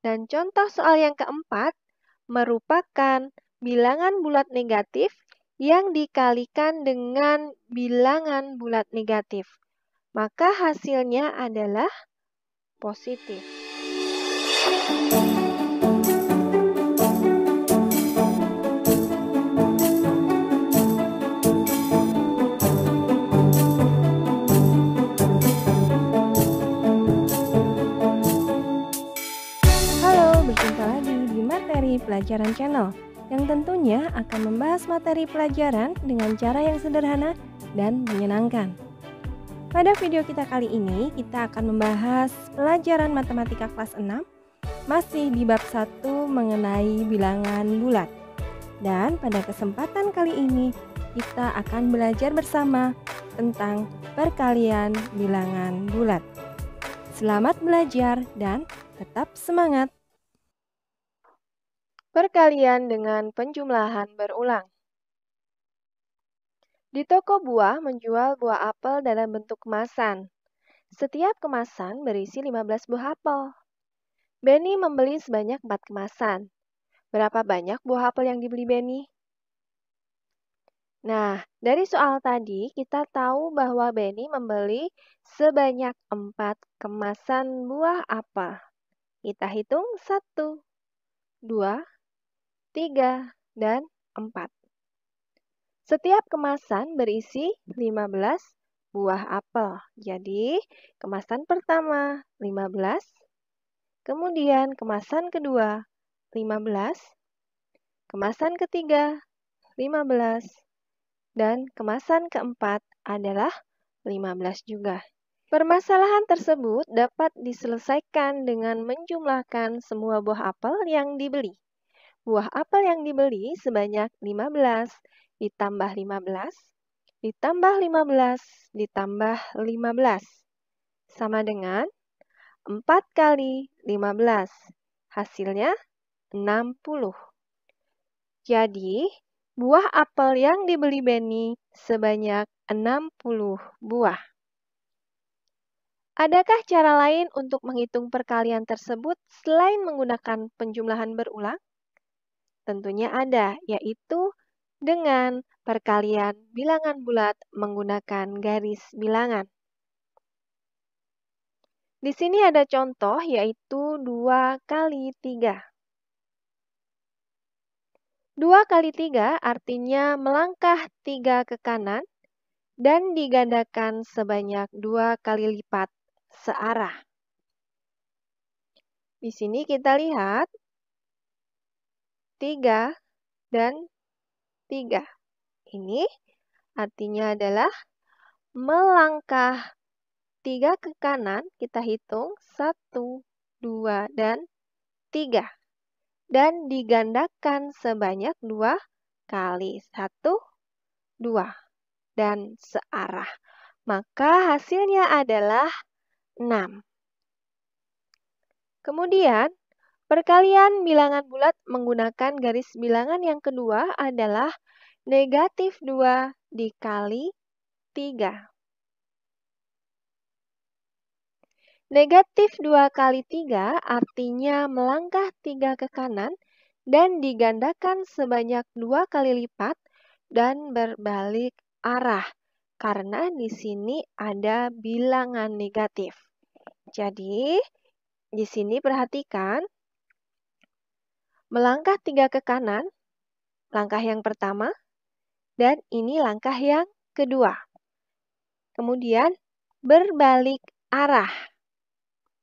Dan contoh soal yang keempat merupakan bilangan bulat negatif yang dikalikan dengan bilangan bulat negatif. Maka hasilnya adalah positif. Pelajaran Channel yang tentunya akan membahas materi pelajaran dengan cara yang sederhana dan menyenangkan. Pada video kita kali ini, kita akan membahas pelajaran matematika kelas 6 masih di bab 1 mengenai bilangan bulat. Dan pada kesempatan kali ini, kita akan belajar bersama tentang perkalian bilangan bulat. Selamat belajar dan tetap semangat! Perkalian dengan penjumlahan berulang. Di toko buah menjual buah apel dalam bentuk kemasan. Setiap kemasan berisi 15 buah apel. Benny membeli sebanyak 4 kemasan. Berapa banyak buah apel yang dibeli Benny? Nah, dari soal tadi kita tahu bahwa Benny membeli sebanyak 4 kemasan buah apel. Kita hitung 1, 2, 3, dan 4. Setiap kemasan berisi 15 buah apel. Jadi, kemasan pertama 15, kemudian kemasan kedua 15, kemasan ketiga 15, dan kemasan keempat adalah 15 juga. Permasalahan tersebut dapat diselesaikan dengan menjumlahkan semua buah apel yang dibeli buah apel yang dibeli sebanyak 15, ditambah 15, ditambah 15, ditambah 15. Sama dengan 4 kali 15. Hasilnya 60. Jadi, buah apel yang dibeli Benny sebanyak 60 buah. Adakah cara lain untuk menghitung perkalian tersebut selain menggunakan penjumlahan berulang? Tentunya ada, yaitu dengan perkalian bilangan bulat menggunakan garis bilangan. Di sini ada contoh yaitu 2 kali 3. 2 kali 3 artinya melangkah 3 ke kanan dan digandakan sebanyak 2 kali lipat searah. Di sini kita lihat 3, dan 3. Ini artinya adalah melangkah 3 ke kanan, kita hitung 1, 2, dan 3. Dan digandakan sebanyak 2 kali 1, 2, dan searah. Maka hasilnya adalah 6. Kemudian Perkalian bilangan bulat menggunakan garis bilangan yang kedua adalah negatif 2 dikali 3. Negatif 2 kali 3 artinya melangkah 3 ke kanan dan digandakan sebanyak 2 kali lipat dan berbalik arah karena di sini ada bilangan negatif. Jadi, di sini perhatikan melangkah tiga ke kanan, langkah yang pertama, dan ini langkah yang kedua. Kemudian berbalik arah.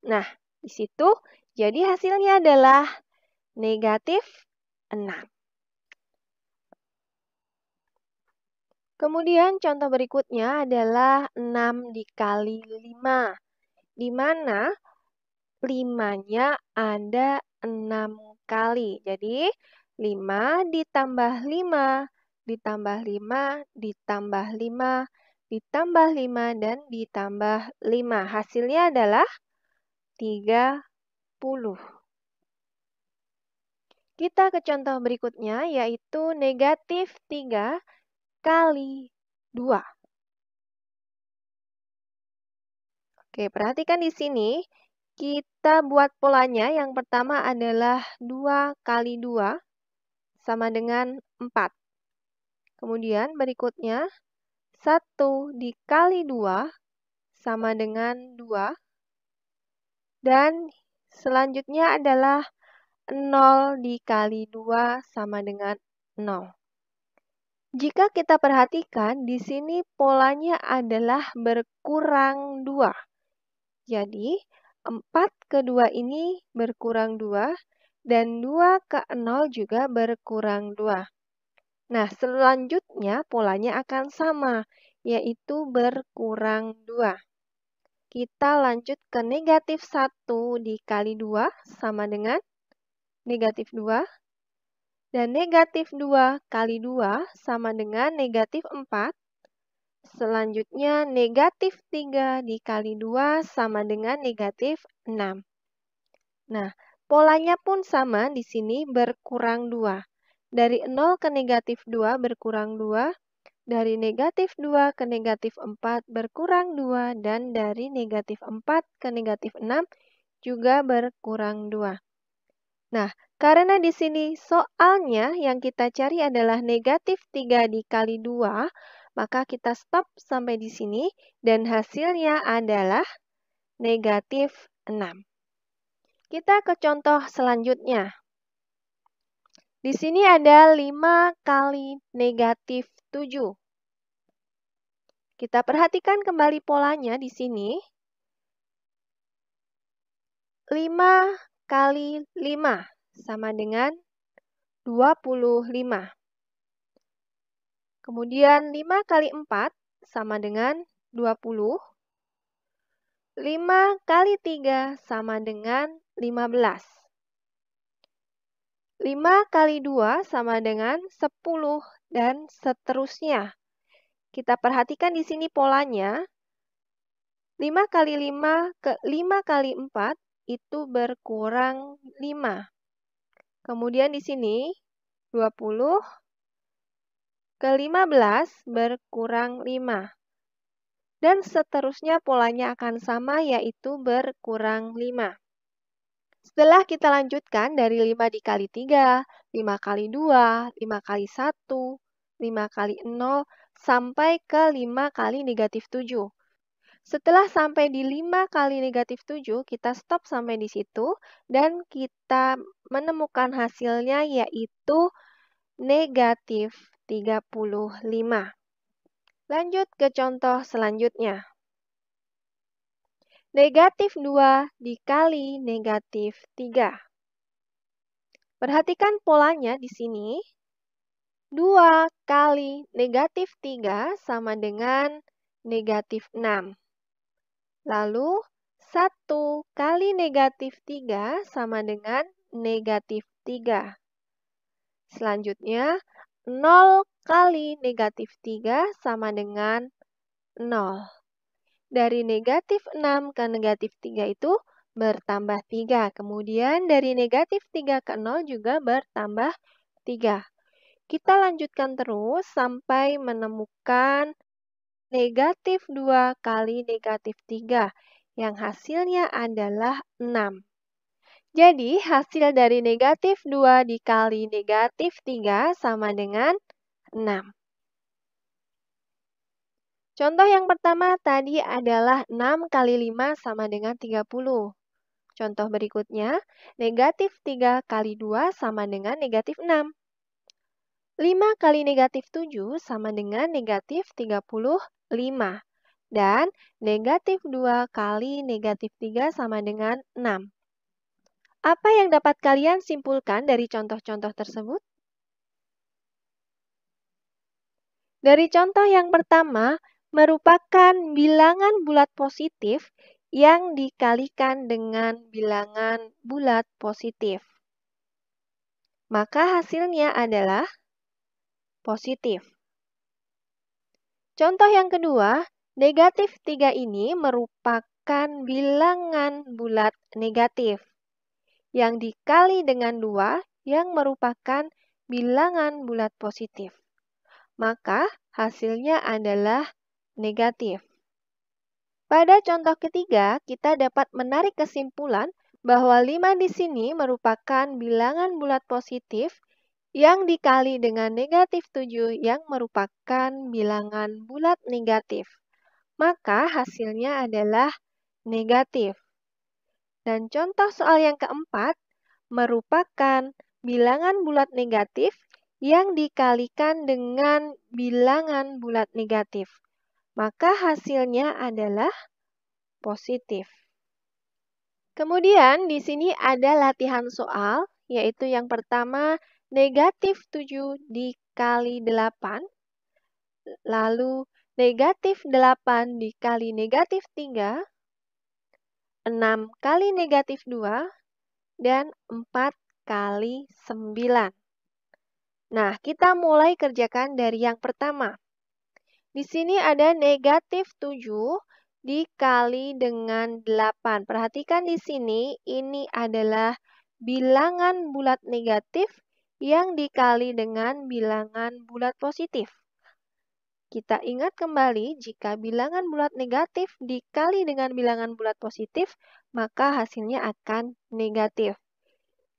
Nah, di situ jadi hasilnya adalah negatif 6. Kemudian contoh berikutnya adalah 6 dikali 5. Di mana 5-nya ada 6 kali. Jadi 5 ditambah 5 ditambah 5 ditambah 5 ditambah 5 dan ditambah 5. Hasilnya adalah 30. Kita ke contoh berikutnya yaitu negatif 3 kali 2. Oke, perhatikan di sini kita buat polanya. Yang pertama adalah 2 kali 2 sama dengan 4. Kemudian berikutnya 1 dikali 2 sama dengan 2. Dan selanjutnya adalah 0 dikali 2 sama dengan 0. Jika kita perhatikan, di sini polanya adalah berkurang 2. Jadi, 4 ke 2 ini berkurang 2 dan 2 ke 0 juga berkurang 2. Nah, selanjutnya polanya akan sama, yaitu berkurang 2. Kita lanjut ke negatif 1 dikali 2 sama dengan negatif 2. Dan negatif 2 kali 2 sama dengan negatif 4 Selanjutnya, negatif 3 dikali 2 sama dengan negatif 6. Nah, polanya pun sama di sini berkurang 2. Dari 0 ke negatif 2 berkurang 2. Dari negatif 2 ke negatif 4 berkurang 2. Dan dari negatif 4 ke negatif 6 juga berkurang 2. Nah, karena di sini soalnya yang kita cari adalah negatif 3 dikali 2, maka kita stop sampai di sini dan hasilnya adalah negatif 6. Kita ke contoh selanjutnya. Di sini ada 5 kali negatif 7. Kita perhatikan kembali polanya di sini. 5 kali 5 sama dengan 25. Kemudian 5 kali 4 sama dengan 20. 5 kali 3 sama dengan 15. 5 kali 2 sama dengan 10 dan seterusnya. Kita perhatikan di sini polanya. 5 kali 5 ke 5 kali 4 itu berkurang 5. Kemudian di sini 20 ke-15 berkurang 5. Dan seterusnya polanya akan sama yaitu berkurang 5. Setelah kita lanjutkan dari 5 dikali 3, 5 kali 2, 5 kali 1, 5 kali 0, sampai ke 5 kali negatif 7. Setelah sampai di 5 kali negatif 7, kita stop sampai di situ dan kita menemukan hasilnya yaitu negatif 35. Lanjut ke contoh selanjutnya. Negatif 2 dikali negatif 3. Perhatikan polanya di sini. 2 kali negatif 3 sama dengan negatif 6. Lalu 1 kali negatif 3 sama dengan negatif 3. Selanjutnya, 0 kali negatif 3 sama dengan 0. Dari negatif 6 ke negatif 3 itu bertambah 3. Kemudian dari negatif 3 ke 0 juga bertambah 3. Kita lanjutkan terus sampai menemukan negatif 2 kali negatif 3 yang hasilnya adalah 6. Jadi, hasil dari negatif 2 dikali negatif 3 sama dengan 6. Contoh yang pertama tadi adalah 6 kali 5 sama dengan 30. Contoh berikutnya, negatif 3 kali 2 sama dengan negatif 6. 5 kali negatif 7 sama dengan negatif 35. Dan negatif 2 kali negatif 3 sama dengan 6. Apa yang dapat kalian simpulkan dari contoh-contoh tersebut? Dari contoh yang pertama, merupakan bilangan bulat positif yang dikalikan dengan bilangan bulat positif. Maka hasilnya adalah positif. Contoh yang kedua, negatif 3 ini merupakan bilangan bulat negatif yang dikali dengan dua yang merupakan bilangan bulat positif. Maka hasilnya adalah negatif. Pada contoh ketiga, kita dapat menarik kesimpulan bahwa 5 di sini merupakan bilangan bulat positif yang dikali dengan negatif 7 yang merupakan bilangan bulat negatif. Maka hasilnya adalah negatif. Dan contoh soal yang keempat merupakan bilangan bulat negatif yang dikalikan dengan bilangan bulat negatif. Maka hasilnya adalah positif. Kemudian di sini ada latihan soal, yaitu yang pertama negatif 7 dikali 8, lalu negatif 8 dikali negatif 3, 6 kali negatif 2, dan 4 kali 9. Nah, kita mulai kerjakan dari yang pertama. Di sini ada negatif 7 dikali dengan 8. Perhatikan di sini, ini adalah bilangan bulat negatif yang dikali dengan bilangan bulat positif. Kita ingat kembali jika bilangan bulat negatif dikali dengan bilangan bulat positif, maka hasilnya akan negatif.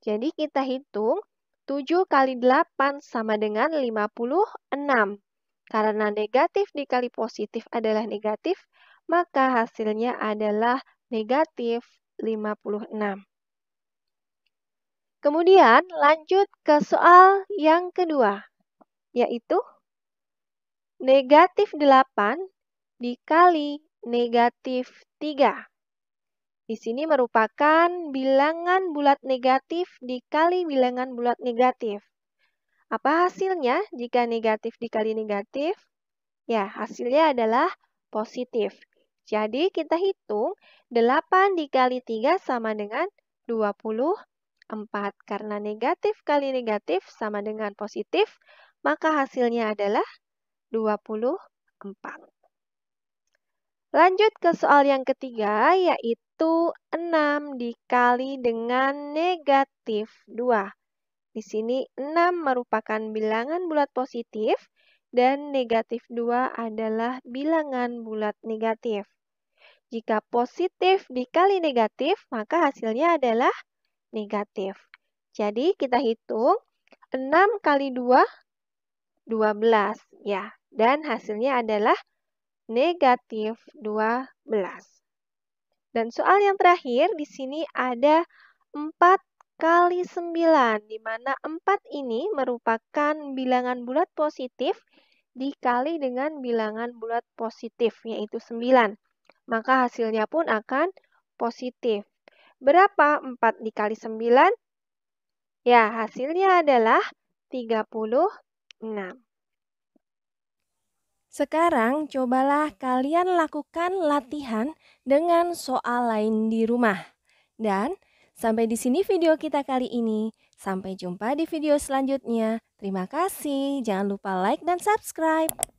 Jadi kita hitung 7 kali 8 sama dengan 56. Karena negatif dikali positif adalah negatif, maka hasilnya adalah negatif 56. Kemudian lanjut ke soal yang kedua, yaitu Negatif 8 dikali negatif 3. Di sini merupakan bilangan bulat negatif dikali bilangan bulat negatif. Apa hasilnya jika negatif dikali negatif? Ya, hasilnya adalah positif. Jadi kita hitung 8 dikali 3 sama dengan 24. Karena negatif kali negatif sama dengan positif, maka hasilnya adalah 24. Lanjut ke soal yang ketiga, yaitu 6 dikali dengan negatif 2. Di sini 6 merupakan bilangan bulat positif dan negatif 2 adalah bilangan bulat negatif. Jika positif dikali negatif, maka hasilnya adalah negatif. Jadi kita hitung 6 kali 2, 12. Ya, dan hasilnya adalah negatif 12. Dan soal yang terakhir di sini ada 4 kali 9, di mana 4 ini merupakan bilangan bulat positif dikali dengan bilangan bulat positif, yaitu 9. Maka hasilnya pun akan positif. Berapa 4 dikali 9? Ya, hasilnya adalah 36. Sekarang cobalah kalian lakukan latihan dengan soal lain di rumah. Dan sampai di sini video kita kali ini. Sampai jumpa di video selanjutnya. Terima kasih. Jangan lupa like dan subscribe.